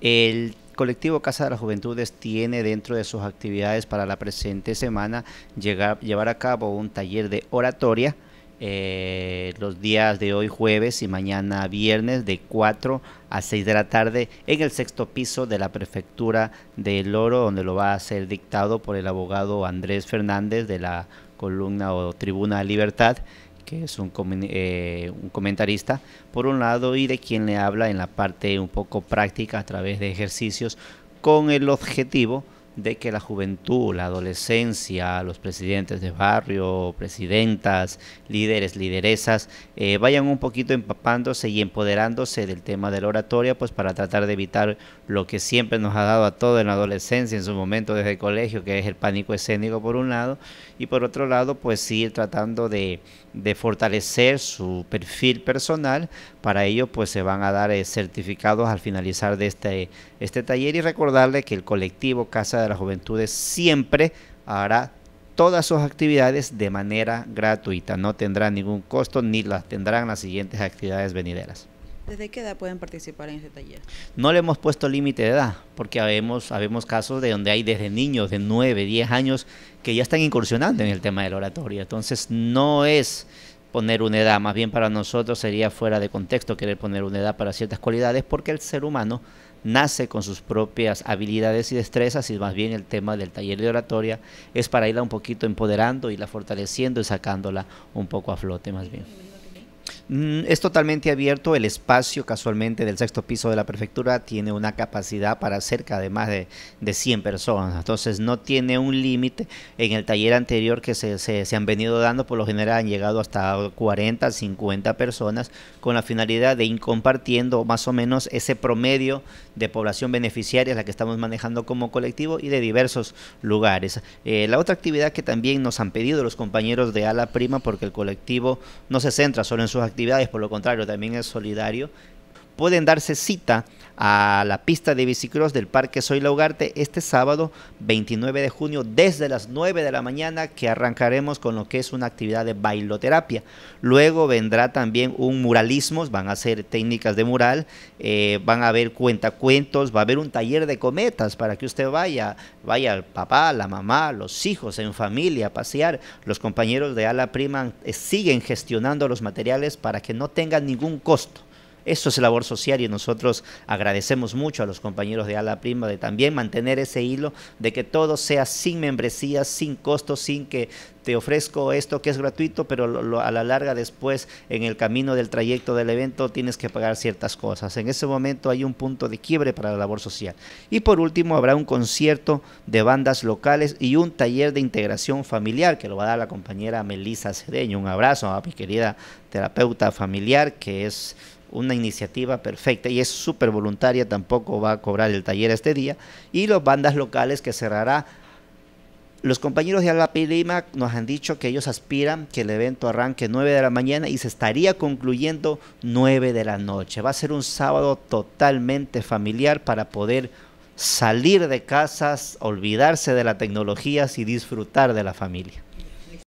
El colectivo Casa de las Juventudes tiene dentro de sus actividades para la presente semana llevar a cabo un taller de oratoria. Eh, los días de hoy jueves y mañana viernes de 4 a 6 de la tarde en el sexto piso de la prefectura de Oro, donde lo va a ser dictado por el abogado Andrés Fernández de la columna o tribuna Libertad que es un, eh, un, comentarista, por un lado, y de quien le habla en la parte un poco práctica a través de ejercicios con el objetivo de que la juventud, la adolescencia, los presidentes de barrio, presidentas, líderes, lideresas, eh, vayan un poquito empapándose y empoderándose del tema de la oratoria, pues para tratar de evitar lo que siempre nos ha dado a todos en la adolescencia, en su momento desde el colegio, que es el pánico escénico por un lado, y por otro lado, pues ir tratando de, fortalecer su perfil personal, para ello pues se van a dar eh, certificados al finalizar de este, este taller y recordarle que el colectivo Casa de las Juventudes siempre hará todas sus actividades de manera gratuita. No tendrá ningún costo ni las tendrán las siguientes actividades venideras. ¿Desde qué edad pueden participar en este taller? No le hemos puesto límite de edad, porque habemos, casos de donde hay desde niños de 9, 10 años que ya están incursionando en el tema del oratorio, Entonces no es poner una edad, más bien para nosotros sería fuera de contexto querer poner una edad para ciertas cualidades porque el ser humano nace con sus propias habilidades y destrezas y más bien el tema del taller de oratoria es para irla un poquito empoderando, y la fortaleciendo y sacándola un poco a flote más bien. Mm, es totalmente abierto, el espacio casualmente del sexto piso de la prefectura tiene una capacidad para cerca de más de, de 100 personas, entonces no tiene un límite. En el taller anterior que se, han venido dando, por lo general han llegado hasta 40, 50 personas con la finalidad de ir compartiendo más o menos ese promedio de población beneficiaria, la que estamos manejando como colectivo y de diversos lugares. Eh, la otra actividad que también nos han pedido los compañeros de Ala Prima, porque el colectivo no se centra solo en sus actividades, por lo contrario, también es solidario pueden darse cita a la pista de bicicross del Parque Soy Ugarte este sábado 29 de junio desde las 9 de la mañana que arrancaremos con lo que es una actividad de bailoterapia. Luego vendrá también un muralismo, van a ser técnicas de mural, eh, van a haber cuentacuentos, va a haber un taller de cometas para que usted vaya, vaya el papá, la mamá, los hijos en familia a pasear. Los compañeros de Ala Prima eh, siguen gestionando los materiales para que no tengan ningún costo eso es labor social y nosotros agradecemos mucho a los compañeros de Ala Prima de también mantener ese hilo de que todo sea sin membresía, sin costo, sin que te ofrezco esto que es gratuito, pero a la larga después en el camino del trayecto del evento tienes que pagar ciertas cosas. En ese momento hay un punto de quiebre para la labor social. Y por último habrá un concierto de bandas locales y un taller de integración familiar que lo va a dar la compañera Melisa Cedeño. Un abrazo a mi querida terapeuta familiar que es una iniciativa perfecta y es súper voluntaria, tampoco va a cobrar el taller este día. Y los bandas locales que cerrará. Los compañeros de Alapi Lima nos han dicho que ellos aspiran que el evento arranque 9 de la mañana y se estaría concluyendo 9 de la noche. Va a ser un sábado totalmente familiar para poder salir de casas, olvidarse de las tecnologías y disfrutar de la familia.